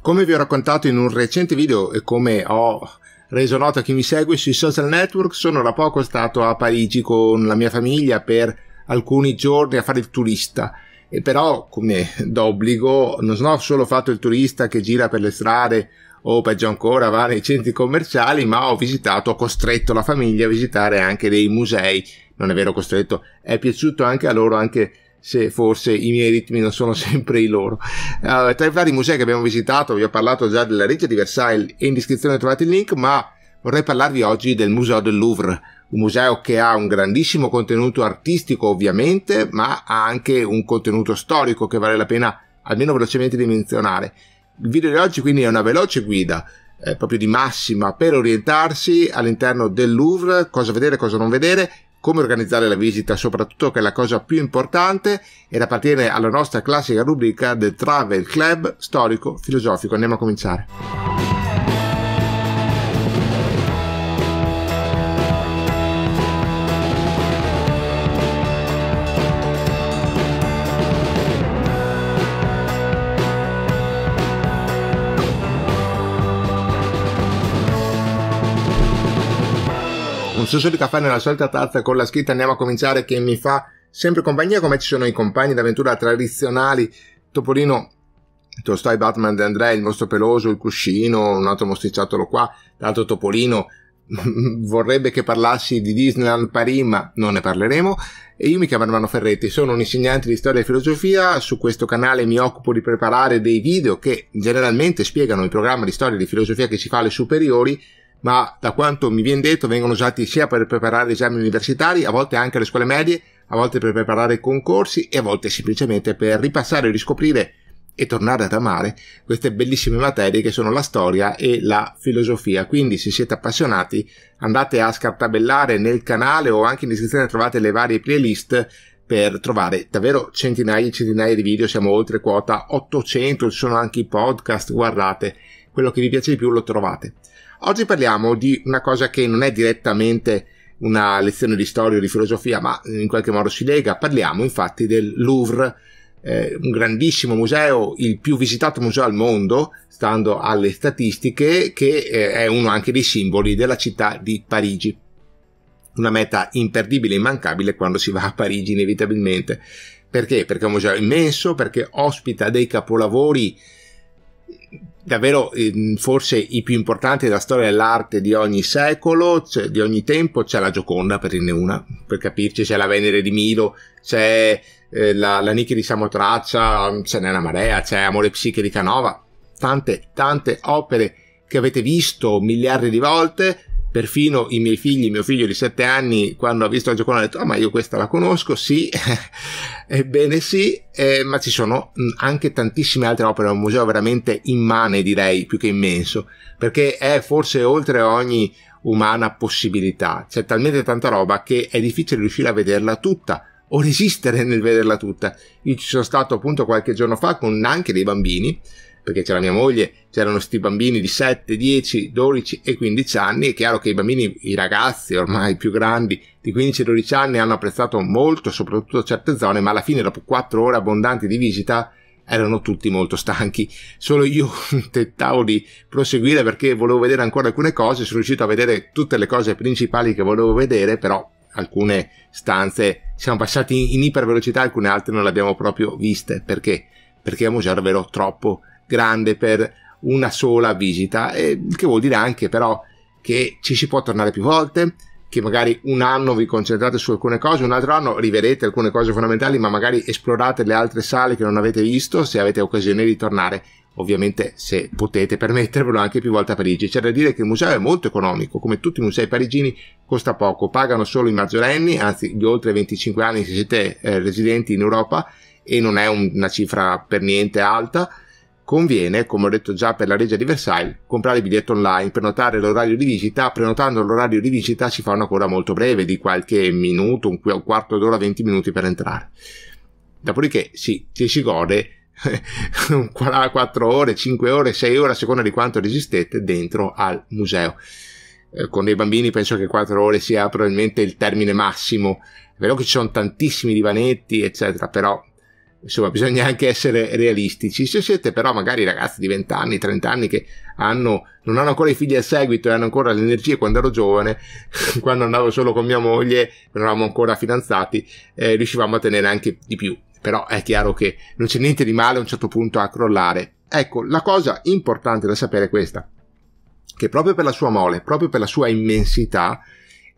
Come vi ho raccontato in un recente video e come ho reso noto a chi mi segue sui social network, sono da poco stato a Parigi con la mia famiglia per alcuni giorni a fare il turista. E però, come d'obbligo, non sono solo fatto il turista che gira per le strade o peggio ancora va nei centri commerciali, ma ho visitato, ho costretto la famiglia a visitare anche dei musei. Non è vero costretto, è piaciuto anche a loro anche se forse i miei ritmi non sono sempre i loro. Uh, tra i vari musei che abbiamo visitato, vi ho parlato già della Reggia di Versailles e in descrizione trovate il link, ma vorrei parlarvi oggi del Museo del Louvre, un museo che ha un grandissimo contenuto artistico ovviamente, ma ha anche un contenuto storico che vale la pena almeno velocemente di menzionare. Il video di oggi quindi è una veloce guida eh, proprio di massima per orientarsi all'interno del Louvre, cosa vedere, cosa non vedere come organizzare la visita, soprattutto che è la cosa più importante ed appartiene alla nostra classica rubrica del Travel Club storico-filosofico. Andiamo a cominciare. sorso di caffè nella solita tazza con la scritta andiamo a cominciare che mi fa sempre compagnia come ci sono i compagni d'avventura tradizionali Topolino Tolstoi, Batman De Andrea, il mostro peloso, il cuscino, un altro mostriciattolo qua, l'altro Topolino vorrebbe che parlassi di Disneyland Paris, ma non ne parleremo. E io mi chiamo Armano Ferretti, sono un insegnante di storia e filosofia. Su questo canale mi occupo di preparare dei video che generalmente spiegano il programma di storia e di filosofia che si fa alle superiori ma da quanto mi viene detto vengono usati sia per preparare esami universitari, a volte anche alle scuole medie, a volte per preparare concorsi e a volte semplicemente per ripassare, riscoprire e tornare ad amare queste bellissime materie che sono la storia e la filosofia. Quindi se siete appassionati andate a scartabellare nel canale o anche in descrizione trovate le varie playlist per trovare davvero centinaia e centinaia di video, siamo oltre quota 800, ci sono anche i podcast, guardate, quello che vi piace di più lo trovate. Oggi parliamo di una cosa che non è direttamente una lezione di storia o di filosofia, ma in qualche modo si lega. Parliamo infatti del Louvre, eh, un grandissimo museo, il più visitato museo al mondo, stando alle statistiche, che eh, è uno anche dei simboli della città di Parigi. Una meta imperdibile, e immancabile quando si va a Parigi inevitabilmente. Perché? Perché è un museo immenso, perché ospita dei capolavori davvero ehm, forse i più importanti della storia dell'arte di ogni secolo, cioè di ogni tempo, c'è la Gioconda per dirne una, per capirci, c'è la Venere di Milo, c'è eh, la, la Nichi di Samotraccia, ce n'è una marea, c'è Amore Psiche di Canova, tante, tante opere che avete visto miliardi di volte, Perfino i miei figli, mio figlio di 7 anni, quando ha visto la gioconda ha detto, ah ma io questa la conosco, sì, ebbene sì, eh, ma ci sono anche tantissime altre opere, è un museo veramente immane direi, più che immenso, perché è forse oltre ogni umana possibilità, c'è talmente tanta roba che è difficile riuscire a vederla tutta o resistere nel vederla tutta. Io ci sono stato appunto qualche giorno fa con anche dei bambini perché c'era mia moglie, c'erano questi bambini di 7, 10, 12 e 15 anni, è chiaro che i bambini, i ragazzi ormai più grandi di 15-12 anni hanno apprezzato molto, soprattutto certe zone, ma alla fine dopo 4 ore abbondanti di visita erano tutti molto stanchi. Solo io tentavo di proseguire perché volevo vedere ancora alcune cose, sono riuscito a vedere tutte le cose principali che volevo vedere, però alcune stanze siamo passati in ipervelocità, alcune altre non le abbiamo proprio viste perché perché a era troppo grande per una sola visita, il che vuol dire anche però che ci si può tornare più volte, che magari un anno vi concentrate su alcune cose, un altro anno rivedete alcune cose fondamentali, ma magari esplorate le altre sale che non avete visto se avete occasione di tornare. Ovviamente, se potete permettervelo anche più volte a Parigi. C'è da dire che il museo è molto economico, come tutti i musei parigini, costa poco, pagano solo i maggiorenni, anzi gli oltre 25 anni se siete eh, residenti in Europa, e non è un, una cifra per niente alta Conviene, come ho detto già per la legge di Versailles, comprare il biglietto online, prenotare l'orario di visita, prenotando l'orario di visita si fa una coda molto breve di qualche minuto, un quarto d'ora, 20 minuti per entrare. Dopodiché sì, ci si gode 4 ore, 5 ore, 6 ore a seconda di quanto resistete dentro al museo. Eh, con dei bambini penso che 4 ore sia probabilmente il termine massimo. È vero che ci sono tantissimi divanetti, eccetera, però insomma bisogna anche essere realistici se siete però magari ragazzi di 20 anni 30 anni che hanno, non hanno ancora i figli al seguito e hanno ancora le energie quando ero giovane quando andavo solo con mia moglie non eravamo ancora fidanzati eh, riuscivamo a tenere anche di più però è chiaro che non c'è niente di male a un certo punto a crollare ecco la cosa importante da sapere è questa che proprio per la sua mole proprio per la sua immensità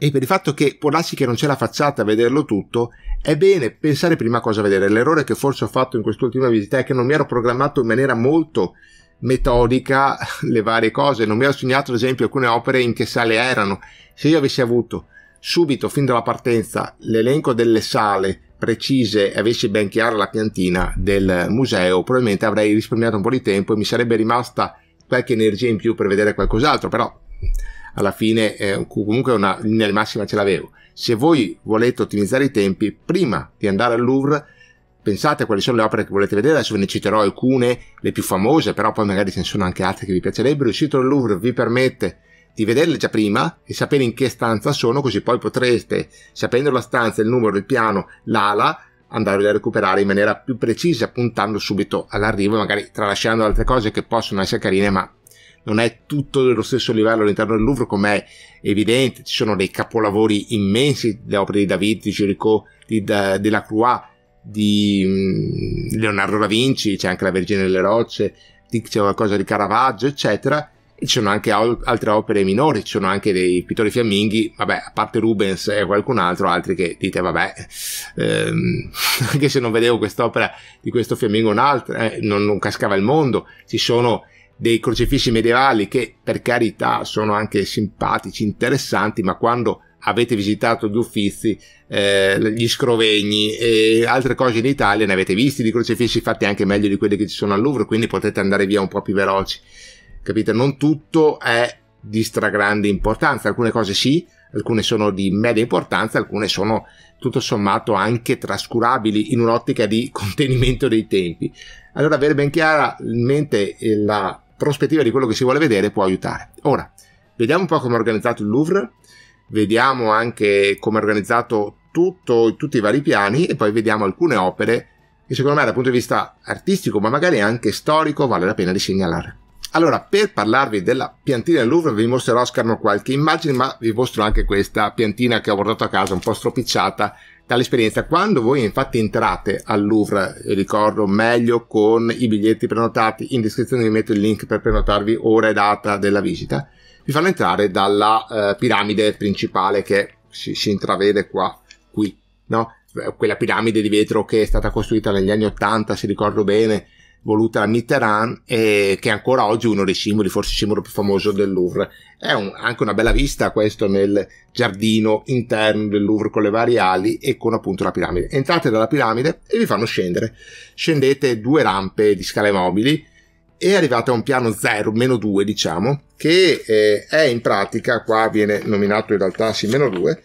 e per il fatto che può darsi che non c'è la facciata a vederlo tutto, è bene pensare prima cosa vedere. L'errore che forse ho fatto in quest'ultima visita è che non mi ero programmato in maniera molto metodica le varie cose, non mi ero segnato ad esempio alcune opere in che sale erano. Se io avessi avuto subito, fin dalla partenza, l'elenco delle sale precise e avessi ben chiara la piantina del museo, probabilmente avrei risparmiato un po' di tempo e mi sarebbe rimasta qualche energia in più per vedere qualcos'altro, però alla fine eh, comunque una linea di massima ce l'avevo. Se voi volete ottimizzare i tempi, prima di andare al Louvre, pensate a quali sono le opere che volete vedere, adesso ve ne citerò alcune, le più famose, però poi magari ce ne sono anche altre che vi piacerebbero. Il sito del Louvre vi permette di vederle già prima e sapere in che stanza sono, così poi potreste, sapendo la stanza, il numero, il piano, l'ala, andarle a recuperare in maniera più precisa, puntando subito all'arrivo, magari tralasciando altre cose che possono essere carine, ma non è tutto dello stesso livello all'interno del Louvre come è evidente, ci sono dei capolavori immensi, le opere di David, di Géricault, di Delacroix, di mm, Leonardo da Vinci, c'è anche la Vergine delle Rocce, c'è qualcosa di Caravaggio, eccetera, e ci sono anche altre opere minori, ci sono anche dei pittori fiamminghi, vabbè, a parte Rubens e qualcun altro, altri che dite, vabbè, ehm, anche se non vedevo quest'opera di questo fiammingo, un'altra, eh, non, non cascava il mondo, ci sono dei crocifissi medievali che per carità sono anche simpatici, interessanti, ma quando avete visitato gli Uffizi, eh, gli Scrovegni e altre cose in Italia, ne avete visti di crocifissi fatti anche meglio di quelli che ci sono al Louvre, quindi potete andare via un po' più veloci. Capite? Non tutto è di stragrande importanza, alcune cose sì, alcune sono di media importanza, alcune sono tutto sommato anche trascurabili in un'ottica di contenimento dei tempi. Allora avere ben chiara in mente eh, la prospettiva di quello che si vuole vedere può aiutare. Ora, vediamo un po' come è organizzato il Louvre, vediamo anche come è organizzato tutto, tutti i vari piani e poi vediamo alcune opere che secondo me dal punto di vista artistico ma magari anche storico vale la pena di segnalare. Allora, per parlarvi della piantina del Louvre vi mostrerò a schermo qualche immagine, ma vi mostro anche questa piantina che ho portato a casa, un po' stropicciata dall'esperienza. Quando voi infatti entrate al Louvre, ricordo meglio con i biglietti prenotati, in descrizione vi metto il link per prenotarvi ora e data della visita, vi fanno entrare dalla eh, piramide principale che si, si intravede qua, qui, no? Quella piramide di vetro che è stata costruita negli anni Ottanta, se ricordo bene, voluta a Mitterrand e che ancora oggi è uno dei simboli, forse il simbolo più famoso del Louvre. È un, anche una bella vista questo nel giardino interno del Louvre con le varie ali e con appunto la piramide. Entrate dalla piramide e vi fanno scendere. Scendete due rampe di scale mobili e arrivate a un piano 0, meno 2 diciamo, che eh, è in pratica, qua viene nominato in realtà sì, meno 2,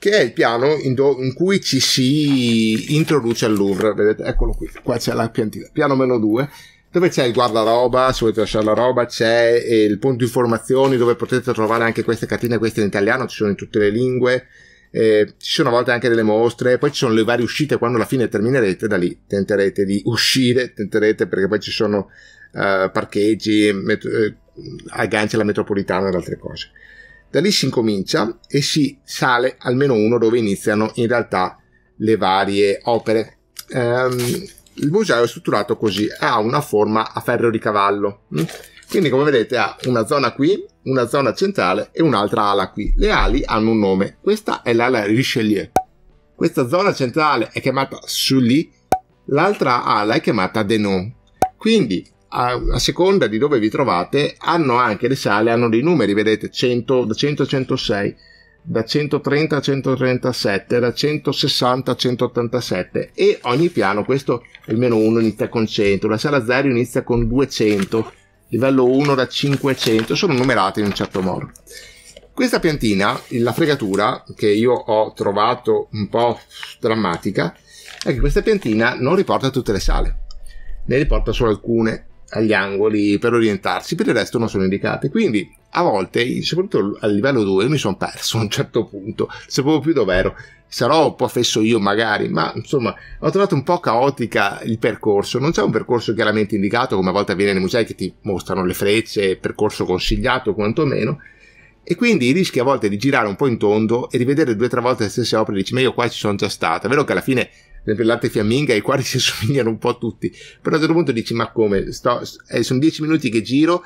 che è il piano in, do, in cui ci si introduce al Louvre. Vedete, eccolo qui, qua c'è la piantina, piano meno 2 dove c'è il guardaroba, se volete lasciare la roba, c'è eh, il punto informazioni dove potete trovare anche queste catene, queste in italiano, ci sono in tutte le lingue, eh, ci sono a volte anche delle mostre, poi ci sono le varie uscite, quando alla fine terminerete da lì tenterete di uscire, tenterete perché poi ci sono uh, parcheggi, met- eh, agganci alla metropolitana ed altre cose. Da lì si incomincia e si sale almeno uno dove iniziano in realtà le varie opere. Ehm, il museo è strutturato così, ha una forma a ferro di cavallo. Mm? Quindi come vedete ha una zona qui, una zona centrale e un'altra ala qui. Le ali hanno un nome, questa è l'ala Richelieu. Questa zona centrale è chiamata Sully, l'altra ala è chiamata Denon. Quindi a, a, seconda di dove vi trovate, hanno anche le sale, hanno dei numeri, vedete, 100, da 100 a 106, da 130 a 137, da 160 a 187 e ogni piano, questo il meno 1 inizia con 100, la sala 0 inizia con 200, livello 1 da 500, sono numerate in un certo modo. Questa piantina, la fregatura, che io ho trovato un po' drammatica, è che questa piantina non riporta tutte le sale, ne riporta solo alcune agli angoli per orientarsi, per il resto non sono indicate. Quindi a volte, soprattutto a livello 2, mi sono perso a un certo punto, non sapevo più dove Sarò un po' fesso io magari, ma insomma ho trovato un po' caotica il percorso. Non c'è un percorso chiaramente indicato, come a volte avviene nei musei che ti mostrano le frecce, percorso consigliato quantomeno. E quindi rischi a volte di girare un po' in tondo e rivedere due o tre volte le stesse opere e dici, ma io qua ci sono già stato. È vero che alla fine esempio latte fiamminga, i quali si assomigliano un po' a tutti. Però a un certo punto dici, ma come? Sto, eh, sono dieci minuti che giro,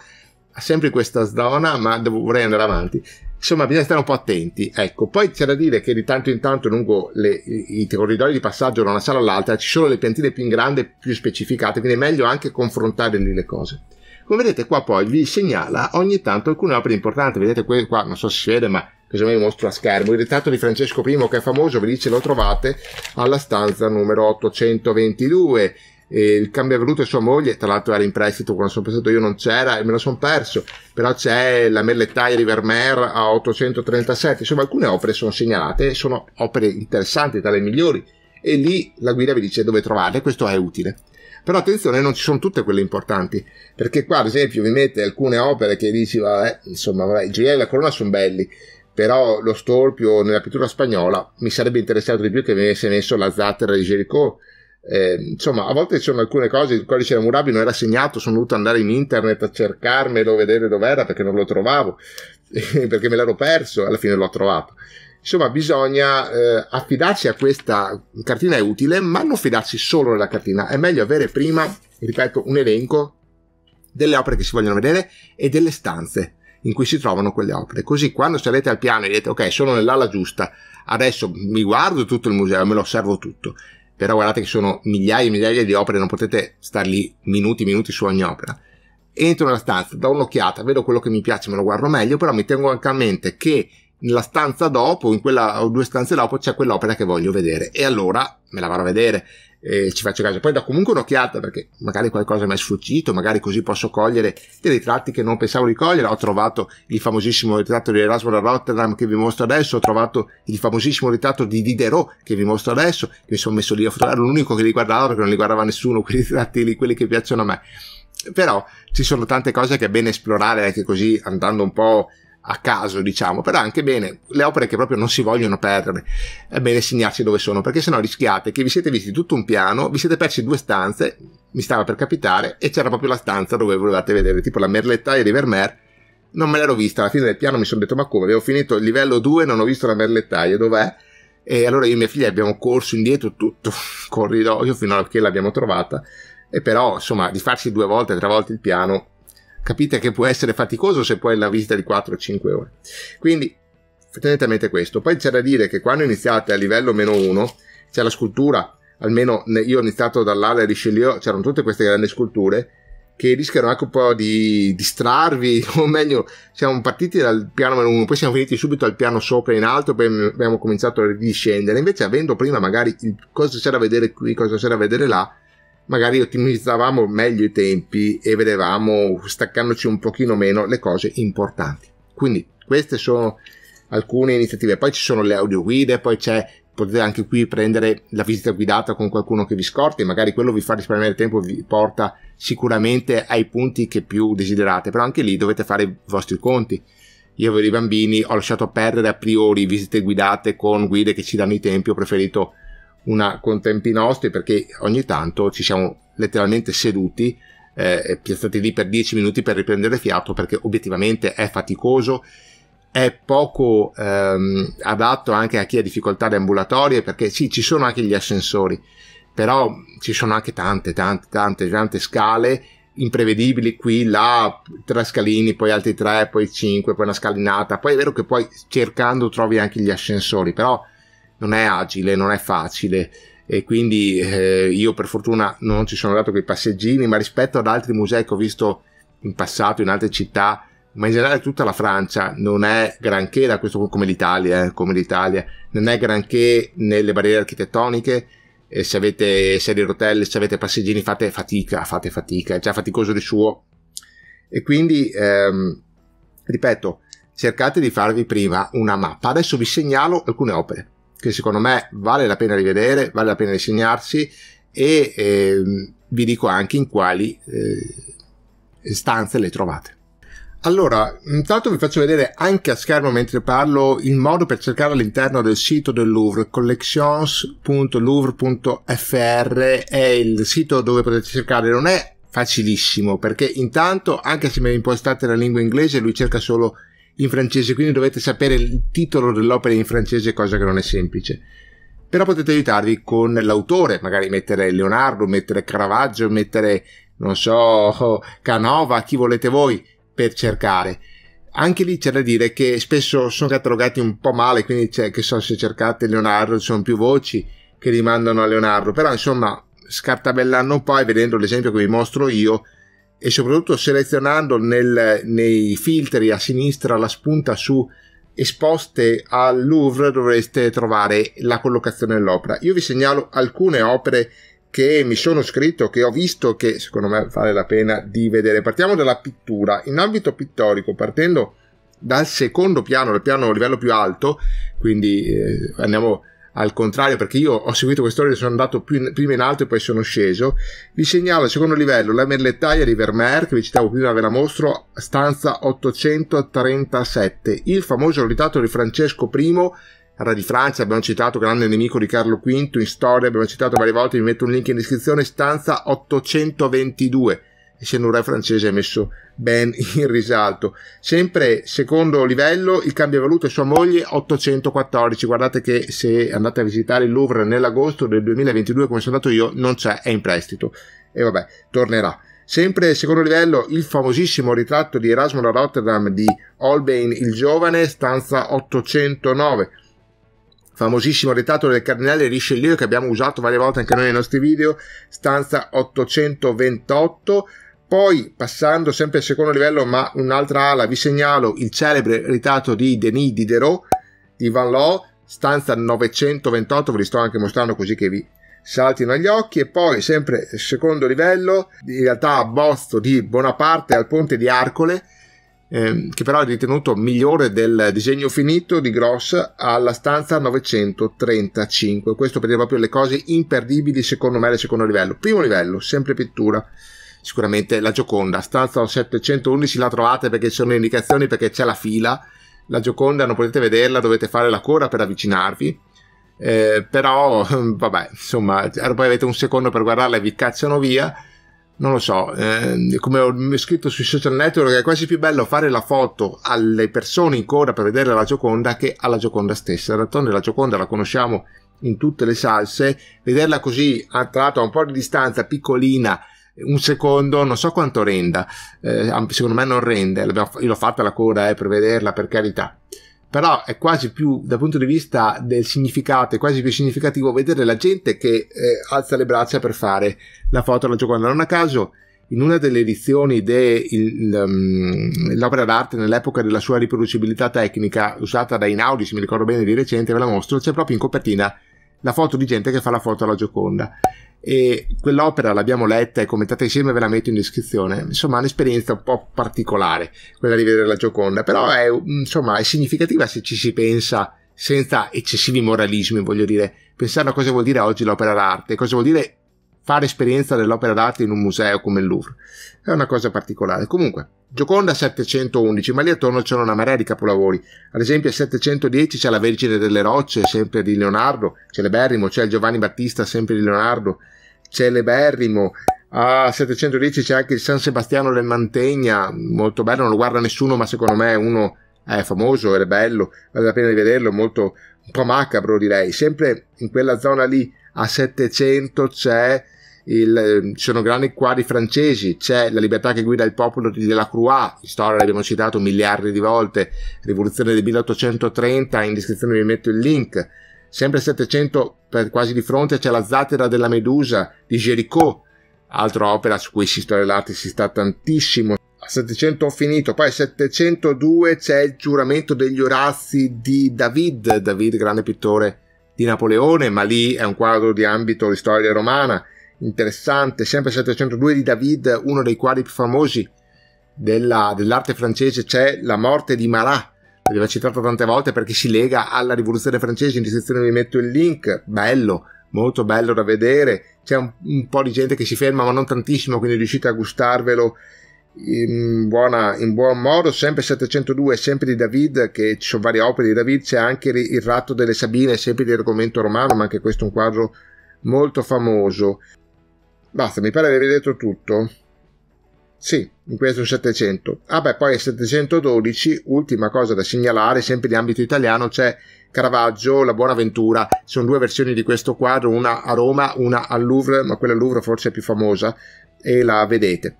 sempre questa zona, ma devo, vorrei andare avanti. Insomma, bisogna stare un po' attenti. Ecco, poi c'è da dire che di tanto in tanto lungo le, i, i corridoi di passaggio da una sala all'altra ci sono le piantine più in grande, più specificate, quindi è meglio anche confrontare lì le cose. Come vedete qua poi vi segnala ogni tanto alcune opere importanti, vedete qua, non so se si vede ma così vi mostro a schermo, il ritratto di Francesco I che è famoso, vi dice lo trovate alla stanza numero 822, il cambio avvenuto di sua moglie, tra l'altro era in prestito quando sono pensato io non c'era e me lo sono perso, però c'è la Merlettaia di Vermeer a 837, insomma alcune opere sono segnalate, sono opere interessanti, tra le migliori, e lì la guida vi dice dove trovarle, questo è utile. Però attenzione, non ci sono tutte quelle importanti, perché qua ad esempio vi mette alcune opere che dici, vabbè, insomma, vabbè, il gioiello e la corona sono belli, però lo storpio nella pittura spagnola mi sarebbe interessato di più che venisse messo la zattera di Jericho Eh, insomma, a volte ci sono alcune cose, il codice Hammurabi non era segnato, sono dovuto andare in internet a cercarmelo, vedere dov'era perché non lo trovavo, perché me l'ero perso, alla fine l'ho trovato. Insomma, bisogna eh, affidarsi a questa cartina è utile, ma non fidarsi solo della cartina. È meglio avere prima, ripeto, un elenco delle opere che si vogliono vedere e delle stanze in cui si trovano quelle opere. Così quando sarete al piano e direte ok, sono nell'ala giusta, adesso mi guardo tutto il museo, me lo osservo tutto. Però guardate che sono migliaia e migliaia di opere, non potete star lì minuti e minuti su ogni opera. Entro nella stanza, do un'occhiata, vedo quello che mi piace, me lo guardo meglio, però mi tengo anche a mente che nella stanza dopo, in quella o due stanze dopo, c'è quell'opera che voglio vedere. E allora me la vado a vedere e ci faccio caso. Poi do comunque un'occhiata perché magari qualcosa mi è sfuggito, magari così posso cogliere dei ritratti che non pensavo di cogliere. Ho trovato il famosissimo ritratto di Erasmo da Rotterdam che vi mostro adesso, ho trovato il famosissimo ritratto di Diderot che vi mostro adesso, mi sono messo lì a fotografare, l'unico che li guardava perché non li guardava nessuno, quei ritratti lì, quelli che piacciono a me però ci sono tante cose che è bene esplorare anche così andando un po' a caso, diciamo, però anche bene le opere che proprio non si vogliono perdere, è bene segnarci dove sono, perché sennò rischiate che vi siete visti tutto un piano, vi siete persi due stanze, mi stava per capitare, e c'era proprio la stanza dove volevate vedere, tipo la merlettaia di Vermeer, non me l'ero vista, alla fine del piano mi sono detto ma come, avevo finito il livello 2 non ho visto la merlettaia, dov'è? E allora io e mia figlia abbiamo corso indietro tutto il corridoio fino a che l'abbiamo trovata, e però insomma di farsi due volte, tre volte il piano capite che può essere faticoso se poi la una visita di 4-5 ore. Quindi tenete a mente questo. Poi c'è da dire che quando iniziate a livello meno 1 c'è la scultura, almeno io ho iniziato dall'area Richelieu, c'erano tutte queste grandi sculture che rischiano anche un po' di distrarvi, o meglio, siamo partiti dal piano meno 1, poi siamo finiti subito al piano sopra in alto, poi abbiamo cominciato a ridiscendere. Invece avendo prima magari cosa c'era da vedere qui, cosa c'era da vedere là, magari ottimizzavamo meglio i tempi e vedevamo staccandoci un pochino meno le cose importanti. Quindi queste sono alcune iniziative. Poi ci sono le audioguide, poi c'è potete anche qui prendere la visita guidata con qualcuno che vi scorti, magari quello vi fa risparmiare tempo, vi porta sicuramente ai punti che più desiderate, però anche lì dovete fare i vostri conti. Io avevo i bambini, ho lasciato perdere a priori visite guidate con guide che ci danno i tempi, ho preferito una con tempi nostri perché ogni tanto ci siamo letteralmente seduti eh, piazzati lì per 10 minuti per riprendere fiato perché obiettivamente è faticoso è poco ehm, adatto anche a chi ha difficoltà deambulatorie perché sì ci sono anche gli ascensori però ci sono anche tante tante tante tante scale imprevedibili qui, là, tre scalini, poi altri tre, poi cinque, poi una scalinata. Poi è vero che poi cercando trovi anche gli ascensori, però non è agile, non è facile e quindi eh, io per fortuna non ci sono andato con i passeggini, ma rispetto ad altri musei che ho visto in passato in altre città, ma in generale tutta la Francia non è granché da questo come l'Italia, eh, come l'Italia non è granché nelle barriere architettoniche. Eh, se avete serie rotelle, se avete passeggini, fate fatica, fate fatica, è già faticoso di suo. E quindi, ehm, ripeto, cercate di farvi prima una mappa. Adesso vi segnalo alcune opere che secondo me vale la pena rivedere, vale la pena disegnarsi e eh, vi dico anche in quali eh, stanze le trovate. Allora, intanto vi faccio vedere anche a schermo mentre parlo il modo per cercare all'interno del sito del Louvre, collections.louvre.fr è il sito dove potete cercare, non è facilissimo perché intanto anche se mi impostate la lingua inglese lui cerca solo in francese, quindi dovete sapere il titolo dell'opera in francese, cosa che non è semplice. Però potete aiutarvi con l'autore, magari mettere Leonardo, mettere Caravaggio, mettere, non so, Canova, chi volete voi per cercare. Anche lì c'è da dire che spesso sono catalogati un po' male, quindi c'è, che so, se cercate Leonardo ci sono più voci che rimandano a Leonardo, però insomma scartabellando un po' e vedendo l'esempio che vi mostro io, e soprattutto selezionando nel, nei filtri a sinistra la spunta su esposte al Louvre dovreste trovare la collocazione dell'opera. Io vi segnalo alcune opere che mi sono scritto, che ho visto, che secondo me vale la pena di vedere. Partiamo dalla pittura. In ambito pittorico, partendo dal secondo piano, dal piano a livello più alto, quindi eh, andiamo al contrario, perché io ho seguito quest'ora sono andato in, prima in alto e poi sono sceso, vi segnalo al secondo livello la merlettaia di Vermeer, che vi citavo prima, ve la mostro, stanza 837, il famoso ritratto di Francesco I, era di Francia, abbiamo citato grande nemico di Carlo V, in storia abbiamo citato varie volte, vi metto un link in descrizione, stanza 822 essendo un re francese, è messo ben in risalto. Sempre secondo livello, il cambiavaluta e sua moglie 814. Guardate che se andate a visitare il Louvre nell'agosto del 2022, come sono andato io, non c'è, è in prestito. E vabbè, tornerà. Sempre secondo livello, il famosissimo ritratto di Erasmo da Rotterdam di Holbein il Giovane, stanza 809. Famosissimo ritratto del cardinale Richelieu che abbiamo usato varie volte anche noi nei nostri video, stanza 828. Poi, passando sempre al secondo livello, ma un'altra ala, vi segnalo il celebre ritratto di Denis Diderot di Van Loo, stanza 928, ve li sto anche mostrando così che vi saltino agli occhi e poi sempre secondo livello in realtà a Bozzo di Bonaparte al ponte di Arcole ehm, che però è ritenuto migliore del disegno finito di Gross alla stanza 935 questo per dire proprio le cose imperdibili secondo me del secondo livello primo livello sempre pittura sicuramente la Gioconda, stanza 711 la trovate perché ci sono le indicazioni, perché c'è la fila, la Gioconda non potete vederla, dovete fare la cora per avvicinarvi. Eh, però vabbè insomma poi avete un secondo per guardarla e vi cacciano via non lo so, eh, come ho scritto sui social network, è quasi più bello fare la foto alle persone in coda per vedere la Gioconda che alla Gioconda stessa. D'altronde la Gioconda la conosciamo in tutte le salse, vederla così, tra l'altro a un po' di distanza, piccolina, un secondo, non so quanto renda, eh, secondo me non rende, io l'ho fatta la coda eh, per vederla per carità, però è quasi più dal punto di vista del significato, è quasi più significativo vedere la gente che eh, alza le braccia per fare la foto alla Gioconda. Non a caso, in una delle edizioni dell'opera um, d'arte nell'epoca della sua riproducibilità tecnica, usata da Inaudi, se mi ricordo bene di recente, ve la mostro, c'è proprio in copertina la foto di gente che fa la foto alla Gioconda e quell'opera l'abbiamo letta e commentata insieme, ve la metto in descrizione. Insomma, è un'esperienza un po' particolare quella di vedere la Gioconda, però è, insomma, è significativa se ci si pensa senza eccessivi moralismi, voglio dire, pensare a cosa vuol dire oggi l'opera d'arte, cosa vuol dire fare esperienza dell'opera d'arte in un museo come il Louvre. È una cosa particolare. Comunque, Gioconda 711, ma lì attorno c'è una marea di capolavori. Ad esempio, a 710 c'è la Vergine delle Rocce, sempre di Leonardo, c'è l'Eberrimo, c'è il Giovanni Battista, sempre di Leonardo, celeberrimo. A 710 c'è anche il San Sebastiano del Mantegna, molto bello, non lo guarda nessuno, ma secondo me è uno è famoso, è bello, vale la pena di vederlo, molto un po' macabro direi. Sempre in quella zona lì a 700 c'è il, eh, ci sono grandi quadri francesi, c'è La libertà che guida il popolo di Delacroix, storia l'abbiamo citato miliardi di volte, rivoluzione del 1830, in descrizione vi metto il link, Sempre 700 per quasi di fronte c'è la Zattera della Medusa di Géricault, altra opera su cui si storia l'arte si sta tantissimo. A 700 ho finito, poi a 702 c'è il giuramento degli Orazzi di David, David grande pittore di Napoleone, ma lì è un quadro di ambito di storia romana, interessante, sempre 702 di David, uno dei quadri più famosi della, dell'arte francese, c'è la morte di Marat, l'aveva citato tante volte perché si lega alla rivoluzione francese, in descrizione vi metto il link, bello, molto bello da vedere, c'è un, un po' di gente che si ferma ma non tantissimo, quindi riuscite a gustarvelo in, buona, in buon modo, sempre 702, sempre di David, che ci sono varie opere di David, c'è anche il ratto delle Sabine, sempre di argomento romano, ma anche questo è un quadro molto famoso. Basta, mi pare di aver detto tutto. Sì, in questo 700. Ah poi poi 712, ultima cosa da segnalare, sempre di ambito italiano, c'è Caravaggio, La Buonaventura. Ci sono due versioni di questo quadro, una a Roma, una al Louvre, ma quella al Louvre forse è più famosa e la vedete.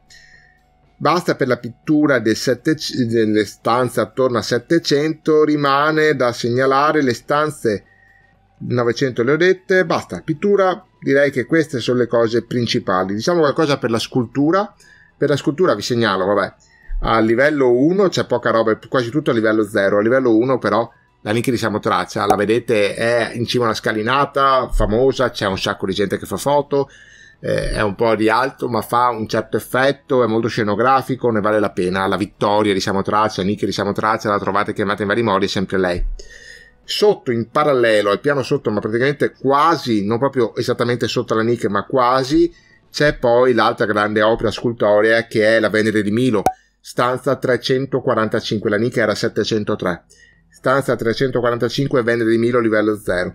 Basta per la pittura del sette, delle stanze attorno al 700, rimane da segnalare le stanze 900 le ho dette, basta, pittura, direi che queste sono le cose principali. Diciamo qualcosa per la scultura, per la scultura vi segnalo, vabbè, a livello 1 c'è poca roba, quasi tutto a livello 0, a livello 1 però la link di Siamo Traccia, la vedete, è in cima alla scalinata, famosa, c'è un sacco di gente che fa foto, eh, è un po' di alto ma fa un certo effetto, è molto scenografico, ne vale la pena, la vittoria di Siamo Traccia, la Nick di Siamo Traccia, la trovate chiamata in vari modi, è sempre lei. Sotto, in parallelo, al piano sotto, ma praticamente quasi, non proprio esattamente sotto la Nick, ma quasi, c'è poi l'altra grande opera scultorea che è La Venere di Milo, stanza 345, la nicchia era 703, stanza 345 Venere di Milo livello 0.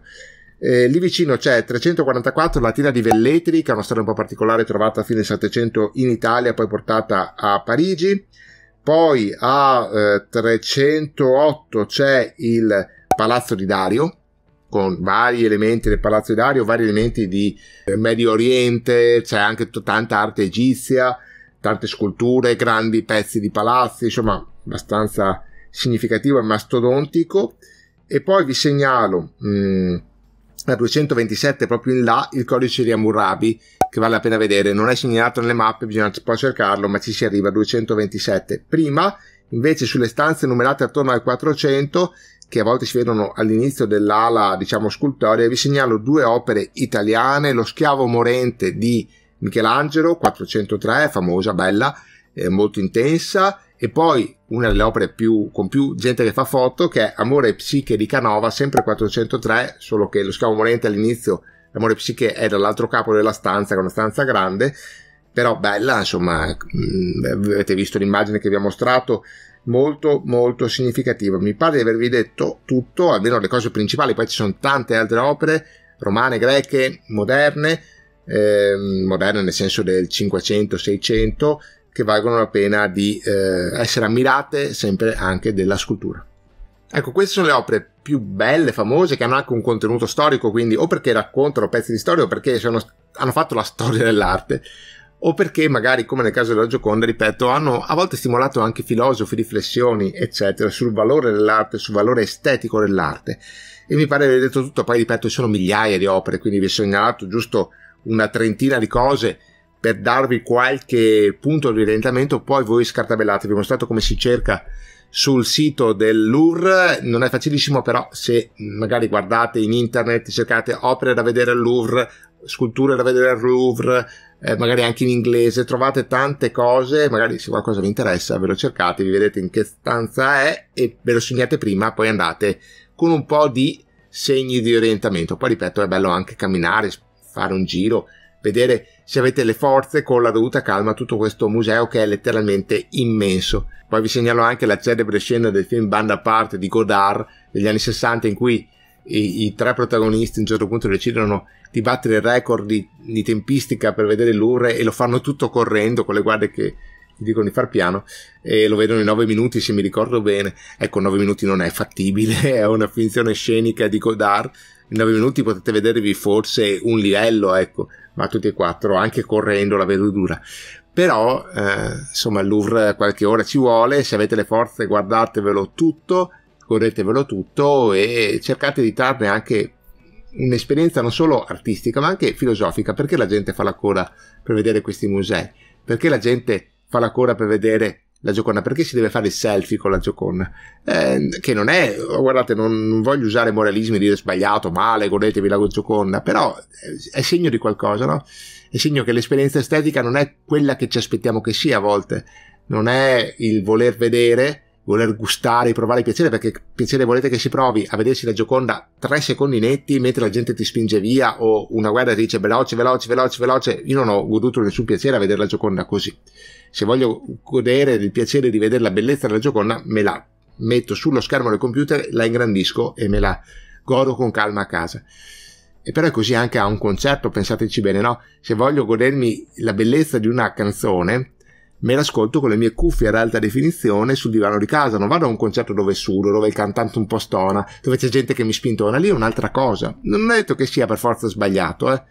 Eh, lì vicino c'è 344 la tela di Velletri, che è una storia un po' particolare trovata a fine Settecento in Italia, poi portata a Parigi. Poi a eh, 308 c'è il Palazzo di Dario, con vari elementi del Palazzo di Dario, vari elementi di eh, Medio Oriente, c'è anche t- tanta arte egizia, tante sculture, grandi pezzi di palazzi, insomma abbastanza significativo e mastodontico. E poi vi segnalo mh, a 227 proprio in là il codice di Hammurabi che vale la pena vedere, non è segnalato nelle mappe, bisogna poi cercarlo, ma ci si arriva a 227 prima Invece sulle stanze numerate attorno al 400, che a volte si vedono all'inizio dell'ala, diciamo, scultorea, vi segnalo due opere italiane, Lo schiavo morente di Michelangelo, 403, famosa, bella, eh, molto intensa, e poi una delle opere più, con più gente che fa foto, che è Amore e Psiche di Canova, sempre 403, solo che Lo schiavo morente all'inizio, Amore e Psiche è dall'altro capo della stanza, che è una stanza grande, però bella, insomma, mm, avete visto l'immagine che vi ho mostrato, molto molto significativa. Mi pare di avervi detto tutto, almeno le cose principali, poi ci sono tante altre opere romane, greche, moderne, eh, moderne nel senso del 500-600, che valgono la pena di eh, essere ammirate sempre anche della scultura. Ecco, queste sono le opere più belle, famose, che hanno anche un contenuto storico, quindi o perché raccontano pezzi di storia o perché sono, hanno fatto la storia dell'arte o perché magari, come nel caso della Gioconda, ripeto, hanno a volte stimolato anche filosofi, riflessioni, eccetera, sul valore dell'arte, sul valore estetico dell'arte. E mi pare di aver detto tutto, poi ripeto, ci sono migliaia di opere, quindi vi ho segnalato giusto una trentina di cose per darvi qualche punto di orientamento, poi voi scartabellate, vi ho mostrato come si cerca sul sito del Louvre, non è facilissimo però se magari guardate in internet cercate opere da vedere al Louvre sculture da vedere al Louvre eh, magari anche in inglese, trovate tante cose, magari se qualcosa vi interessa ve lo cercate, vi vedete in che stanza è e ve lo segnate prima, poi andate con un po' di segni di orientamento. Poi ripeto, è bello anche camminare, fare un giro, vedere se avete le forze con la dovuta calma tutto questo museo che è letteralmente immenso. Poi vi segnalo anche la celebre scena del film Banda Parte di Godard degli anni 60 in cui i, i, tre protagonisti a un certo punto decidono di battere il record di, di tempistica per vedere l'Ure e lo fanno tutto correndo con le guardie che gli dicono di far piano e lo vedono in 9 minuti se mi ricordo bene ecco 9 minuti non è fattibile è una finzione scenica di Godard in 9 minuti potete vedervi forse un livello ecco ma tutti e quattro anche correndo la vedo dura però eh, insomma il qualche ora ci vuole se avete le forze guardatevelo tutto Corretevelo tutto e cercate di trarne anche un'esperienza non solo artistica ma anche filosofica. Perché la gente fa la coda per vedere questi musei? Perché la gente fa la coda per vedere la Gioconda? Perché si deve fare il selfie con la Gioconda? Eh, che non è, oh, guardate, non, non voglio usare moralismi, dire sbagliato, male, godetevi la Gioconda, però è segno di qualcosa, no? È segno che l'esperienza estetica non è quella che ci aspettiamo che sia a volte, non è il voler vedere voler gustare, e provare piacere, perché piacere volete che si provi a vedersi la Gioconda tre secondi netti mentre la gente ti spinge via o una guerra ti dice veloce, veloce, veloce, veloce. Io non ho goduto nessun piacere a vedere la Gioconda così. Se voglio godere del piacere di vedere la bellezza della Gioconda, me la metto sullo schermo del computer, la ingrandisco e me la godo con calma a casa. E però è così anche a un concerto, pensateci bene, no? Se voglio godermi la bellezza di una canzone, me l'ascolto con le mie cuffie ad alta definizione sul divano di casa, non vado a un concerto dove sudo, dove il cantante un po' stona, dove c'è gente che mi spintona, lì è un'altra cosa. Non è detto che sia per forza sbagliato, eh.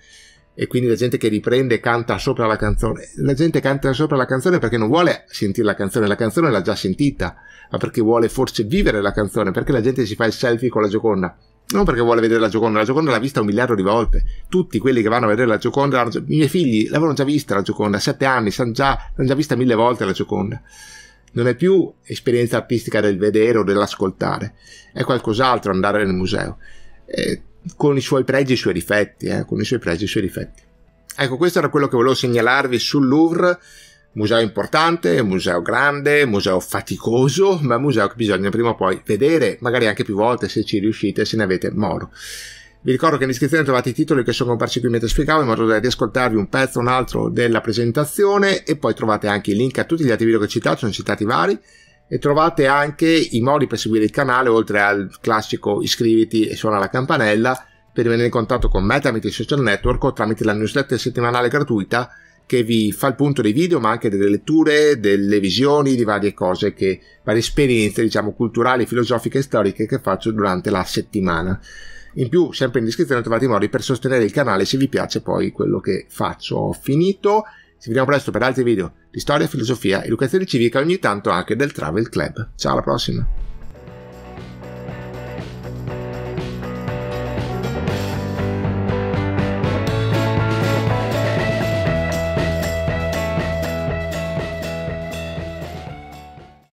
E quindi la gente che riprende e canta sopra la canzone. La gente canta sopra la canzone perché non vuole sentire la canzone, la canzone l'ha già sentita, ma perché vuole forse vivere la canzone, perché la gente si fa il selfie con la Gioconda non perché vuole vedere la Gioconda, la Gioconda l'ha vista un miliardo di volte. Tutti quelli che vanno a vedere la Gioconda, hanno, i miei figli l'avevano già vista la Gioconda, a sette anni, l'hanno già, già vista mille volte la Gioconda. Non è più esperienza artistica del vedere o dell'ascoltare, è qualcos'altro andare nel museo, eh, con i suoi pregi e i suoi difetti, eh, con i suoi pregi e i suoi difetti. Ecco, questo era quello che volevo segnalarvi sul Louvre museo importante, museo grande, museo faticoso, ma museo che bisogna prima o poi vedere, magari anche più volte se ci riuscite, se ne avete modo. Vi ricordo che in descrizione trovate i titoli che sono comparsi qui mentre spiegavo in modo da riascoltarvi un pezzo o un altro della presentazione e poi trovate anche i link a tutti gli altri video che ho citato, sono citati vari e trovate anche i modi per seguire il canale oltre al classico iscriviti e suona la campanella per rimanere in contatto con me tramite i social network o tramite la newsletter settimanale gratuita che vi fa il punto dei video, ma anche delle letture, delle visioni, di varie cose, che, varie esperienze, diciamo, culturali, filosofiche e storiche che faccio durante la settimana. In più, sempre in descrizione trovate i modi per sostenere il canale se vi piace poi quello che faccio. Ho finito. Ci vediamo presto per altri video di storia, filosofia, educazione civica e ogni tanto anche del Travel Club. Ciao, alla prossima!